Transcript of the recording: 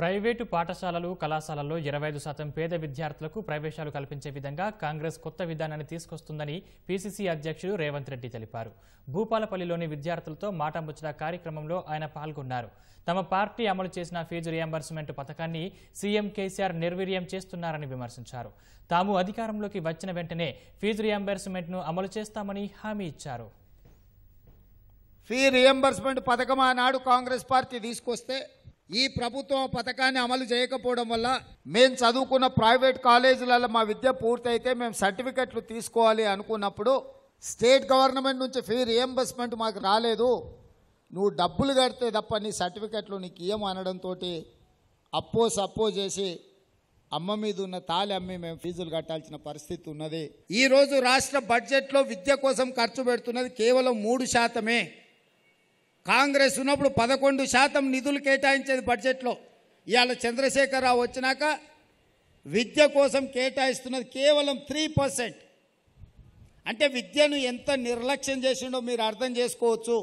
private పాఠశాలలు కళాశాలల్లో ఇరవై ఐదు శాతం పేద విద్యార్థులకు ప్రవేశాలు కల్పించే విధంగా కాంగ్రెస్ కొత్త విధానాన్ని తీసుకొస్తుందని పీసీసీ అధ్యక్షుడు రేవంత్ రెడ్డి తెలిపారు భూపాలపల్లిలోని విద్యార్థులతో మాట ముచ్చిన కార్యక్రమంలో ఆయన పాల్గొన్నారు తమ పార్టీ అమలు చేసిన ఫీజు రియంబర్స్మెంట్ పథకాన్ని సీఎం కేసీఆర్ నిర్వీర్యం చేస్తున్నారని విమర్శించారు తాము అధికారంలోకి వచ్చిన వెంటనే ఫీజు ను అమలు చేస్తామని హామీ ఇచ్చారు ఫీ రియంబర్స్మెంట్ పథకం ఆనాడు కాంగ్రెస్ పార్టీ తీసుకొస్తే ఈ ప్రభుత్వం పథకాన్ని అమలు చేయకపోవడం వల్ల మేము చదువుకున్న ప్రైవేట్ కాలేజీలలో మా విద్య పూర్తయితే మేము సర్టిఫికెట్లు తీసుకోవాలి అనుకున్నప్పుడు స్టేట్ గవర్నమెంట్ నుంచి ఫీ రియంబర్స్మెంట్ మాకు రాలేదు నువ్వు డబ్బులు కడితే తప్ప నీ సర్టిఫికెట్లు నీకు ఇయ్యం అనడంతో అప్పో సప్పో చేసి అమ్మ మీద ఉన్న తాలి అమ్మి మేము ఫీజులు కట్టాల్సిన పరిస్థితి ఉన్నది ఈరోజు రాష్ట్ర బడ్జెట్లో విద్య కోసం ఖర్చు పెడుతున్నది కేవలం మూడు శాతమే కాంగ్రెస్ ఉన్నప్పుడు పదకొండు శాతం నిధులు కేటాయించేది బడ్జెట్లో ఇవాళ చంద్రశేఖరరావు వచ్చినాక విద్య కోసం కేటాయిస్తున్నది కేవలం త్రీ పర్సెంట్ అంటే విద్యను ఎంత నిర్లక్ష్యం చేసిండో మీరు అర్థం చేసుకోవచ్చు